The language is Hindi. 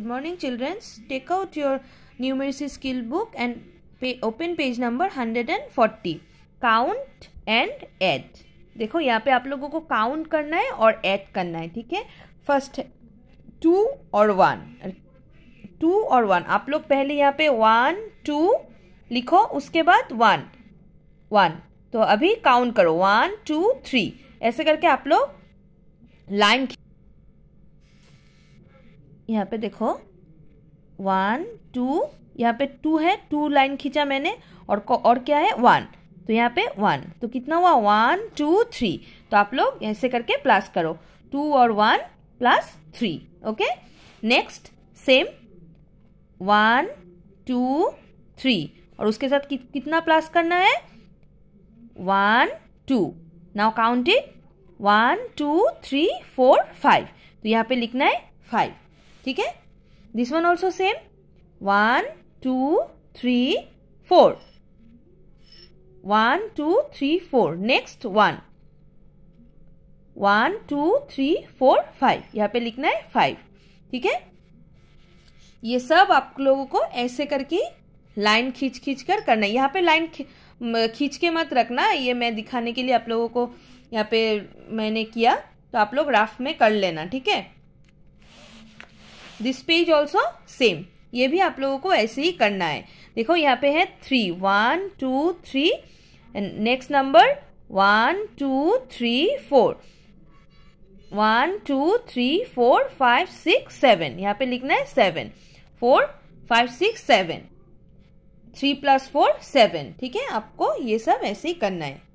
morning childrens take out your numeracy skill book and open page number hundred and forty count and add देखो यहाँ पे आप लोगों को काउंट करना है और ऐड करना है ठीक है फर्स्ट टू और वन टू और वन आप लोग पहले यहाँ पे वन टू लिखो उसके बाद वन वन तो अभी काउंट करो वन टू थ्री ऐसे करके आप लोग लाइन यहाँ पे देखो वन टू यहाँ पे टू है टू लाइन खींचा मैंने और और क्या है वन तो यहाँ पे वन तो कितना हुआ वन टू थ्री तो आप लोग ऐसे करके प्लस करो टू और one plus three okay next same one two three और उसके साथ कि, कितना प्लस करना है one two now counting one two three four five तो यहाँ पे लिखना है फाइव ठीक है this one also same one two three four one two three four next one one two three four five यहाँ पे लिखना है फाइव ठीक है ये सब आप लोगों को ऐसे करके लाइन खींच खींच कर करना है यहाँ पे लाइन खींच के मत रखना ये मैं दिखाने के लिए आप लोगों को यहाँ पे मैंने किया तो आप लोग राफ में कर लेना ठीक है दिस पेज ऑल्सो सेम ये भी आप लोगों को ऐसे ही करना है देखो यहाँ पे है three one two three next number one two three four one two three four five six seven यहाँ पे लिखना है seven four five six seven three plus four seven ठीक है आपको ये सब ऐसे ही करना है